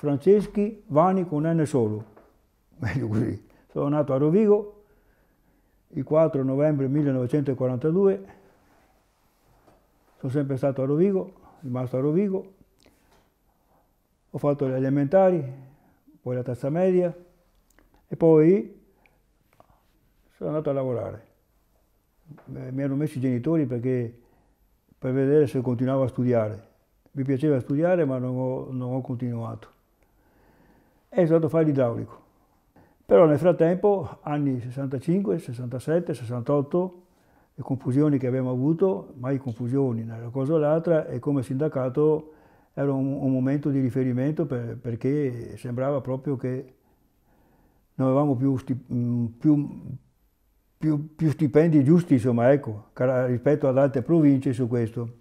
Franceschi Vani con N solo, meglio così. Sono nato a Rovigo il 4 novembre 1942, sono sempre stato a Rovigo, rimasto a Rovigo, ho fatto gli elementari, poi la terza media e poi sono andato a lavorare. Eh, mi hanno messo i genitori perché per vedere se continuavo a studiare. Mi piaceva studiare ma non ho, non ho continuato è stato fare l'idraulico. Però nel frattempo, anni 65, 67, 68, le confusioni che abbiamo avuto, mai confusioni né una cosa o l'altra, e come sindacato era un, un momento di riferimento per, perché sembrava proprio che non avevamo più, stip, mm, più, più, più stipendi giusti, insomma, ecco, rispetto ad altre province su questo.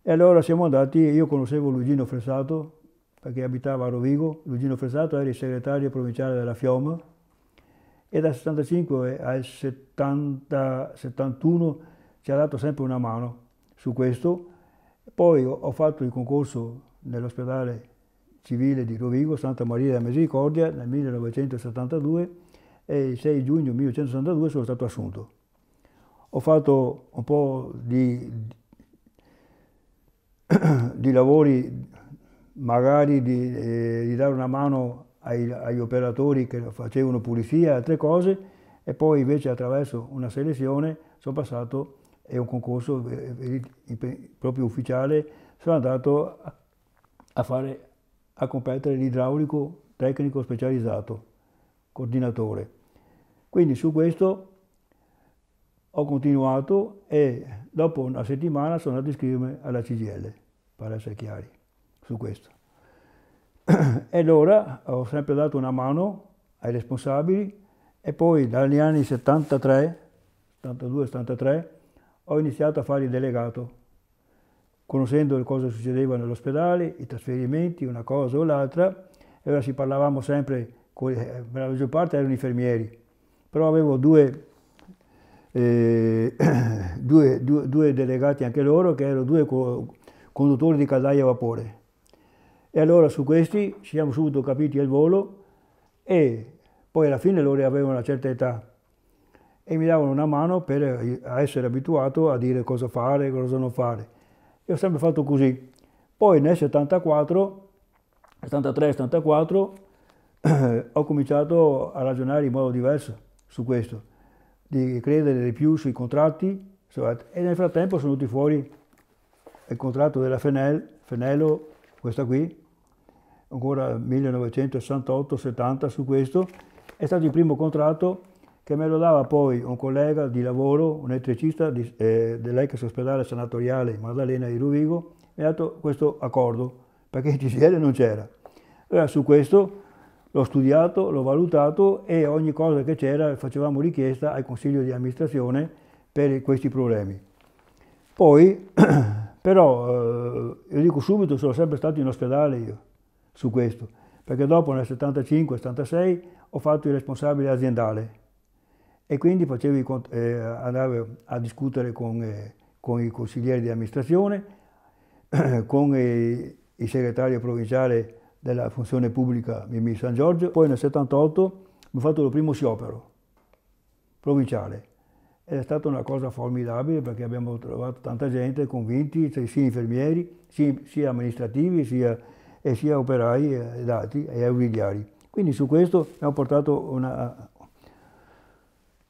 E allora siamo andati, io conoscevo Luigino Fressato, perché abitava a Rovigo, Luigino Fresato era il segretario provinciale della FIOM e dal 75 al 70, 71 ci ha dato sempre una mano su questo. Poi ho fatto il concorso nell'ospedale civile di Rovigo, Santa Maria della Misericordia, nel 1972 e il 6 giugno 1972 sono stato assunto. Ho fatto un po' di, di lavori magari di, eh, di dare una mano ai, agli operatori che facevano pulizia e altre cose, e poi invece attraverso una selezione sono passato e un concorso eh, eh, proprio ufficiale sono andato a, fare, a competere l'idraulico tecnico specializzato, coordinatore. Quindi su questo ho continuato e dopo una settimana sono andato a iscrivermi alla CGL, per essere chiari su questo. E allora ho sempre dato una mano ai responsabili e poi dagli anni 73, 72-73, ho iniziato a fare il delegato, conoscendo le cose che succedevano all'ospedale, i trasferimenti, una cosa o l'altra, e allora si parlavamo sempre, con, per la maggior parte erano infermieri, però avevo due, eh, due, due, due delegati anche loro, che erano due conduttori di caldaia a vapore, e allora su questi ci siamo subito capiti al volo e poi alla fine loro avevano una certa età e mi davano una mano per eh, essere abituato a dire cosa fare e cosa non fare. E ho sempre fatto così. Poi nel 74, 73-74, ho cominciato a ragionare in modo diverso su questo, di credere di più sui contratti e nel frattempo sono venuti fuori il contratto della Fenel, Fenelo, questa qui, ancora 1968-70 su questo, è stato il primo contratto che me lo dava poi un collega di lavoro, un elettricista eh, dell'ex ospedale sanatoriale Maddalena di Rovigo, mi ha dato questo accordo, perché il TCL non c'era. Allora su questo l'ho studiato, l'ho valutato e ogni cosa che c'era facevamo richiesta al consiglio di amministrazione per questi problemi. Poi, però, eh, io dico subito, sono sempre stato in ospedale io, su questo, perché dopo nel 75-76 ho fatto il responsabile aziendale e quindi facevi, eh, andavo a discutere con, eh, con, i consiglieri di amministrazione, con eh, il segretario provinciale della funzione pubblica Mimmi San Giorgio, poi nel 78 mi ho fatto il primo sciopero provinciale ed è stata una cosa formidabile perché abbiamo trovato tanta gente convinti, sia infermieri, sia amministrativi, sia e sia operai, eh, dati e ausiliari. Quindi su questo abbiamo portato una,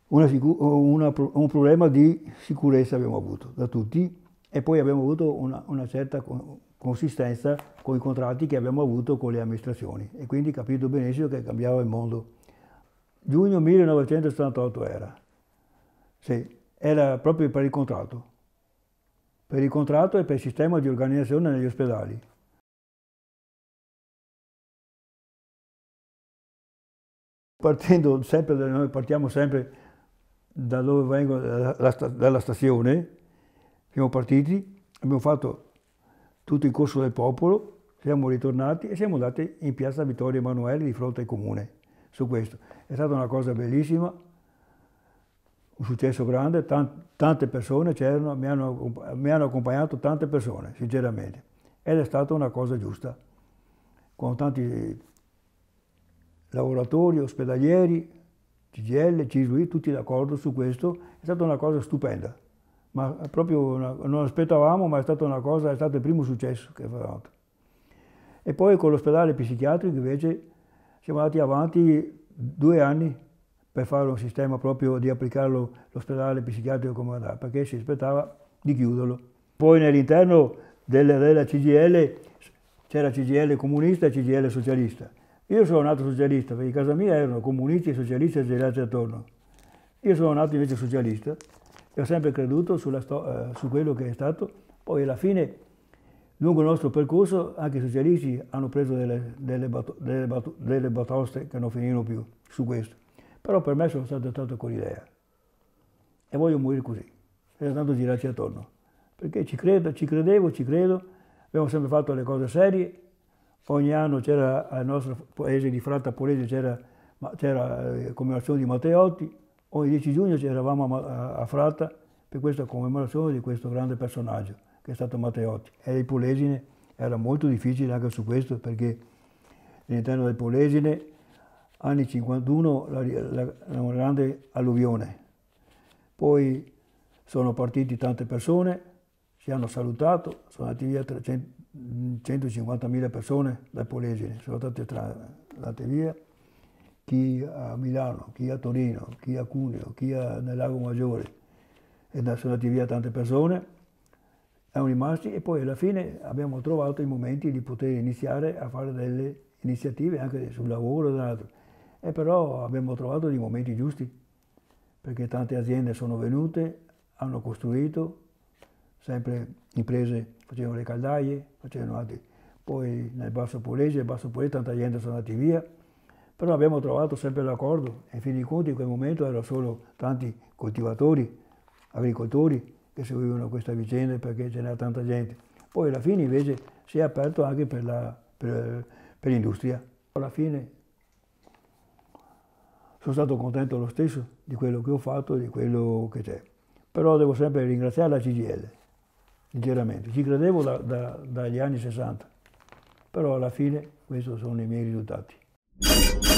una, una, un problema di sicurezza abbiamo avuto da tutti e poi abbiamo avuto una, certa consistenza con i contratti che abbiamo avuto con le amministrazioni e quindi capito benissimo che cambiava il mondo. Giugno 1978 era, sì, era proprio per il contratto, per il contratto e per il sistema di organizzazione negli ospedali. partendo sempre, da, noi partiamo sempre da dove vengo, dalla, stazione, siamo partiti, abbiamo fatto tutto il corso del popolo, siamo ritornati e siamo andati in piazza Vittorio Emanuele di fronte al comune. Su questo è stata una cosa bellissima, un successo grande, tante persone c'erano, mi hanno, mi hanno accompagnato tante persone, sinceramente, ed è stata una cosa giusta, con tanti lavoratori, ospedalieri, CGL, CISUI, tutti d'accordo su questo, è stata una cosa stupenda. Ma proprio una, non aspettavamo, ma è stata una cosa, è stato il primo successo che abbiamo fatto. E poi con l'ospedale psichiatrico invece siamo andati avanti due anni per fare un sistema proprio di applicarlo all'ospedale psichiatrico comandato, perché si aspettava di chiuderlo. Poi nell'interno della, della CGL c'era CGL comunista e CGL socialista. Io sono nato socialista, perché in casa mia erano comunisti e socialisti gelati attorno. Io sono nato invece socialista e ho sempre creduto eh, su quello che è stato. Poi alla fine, lungo il nostro percorso, anche i socialisti hanno preso delle, delle, bato, delle, bato, delle batoste che non finirono più su questo. Però per me sono stato trattato con l'idea e voglio morire così, senza tanto girarci attorno. Perché ci credo, ci credevo, ci credo, abbiamo sempre fatto le cose serie ogni anno c'era al nostro paese di Fratta Polese c'era, la eh, commemorazione di Matteotti, ogni 10 giugno eravamo a, a Fratta per questa commemorazione di questo grande personaggio che è stato Matteotti. E il Polesine era molto difficile anche su questo perché all'interno del Polesine anni 51 la, la, la grande alluvione. Poi sono partiti tante persone, ci hanno salutato, sono andati via 300, 150.000 persone da Polesine sono state andate via, chi a Milano, chi a Torino, chi a Cuneo, chi a, nel Lago Maggiore, e sono andate via tante persone, siamo rimasti e poi alla fine abbiamo trovato i momenti di poter iniziare a fare delle iniziative anche sul lavoro e altro. E però abbiamo trovato dei momenti giusti, perché tante aziende sono venute, hanno costruito, sempre imprese facevano le caldaie, facevano altri. Poi nel Basso Puleggio, nel Basso Puleggio tanta gente sono andati via, però abbiamo trovato sempre l'accordo e in fin dei conti in quel momento erano solo tanti coltivatori, agricoltori che seguivano questa vicenda perché ce n'era tanta gente. Poi alla fine invece si è aperto anche per, la, per, per l'industria. Alla fine sono stato contento lo stesso di quello che ho fatto, di quello che c'è. Però devo sempre ringraziare la CGL sinceramente. Ci credevo da, da, dagli anni 60, però alla fine questi sono i miei risultati.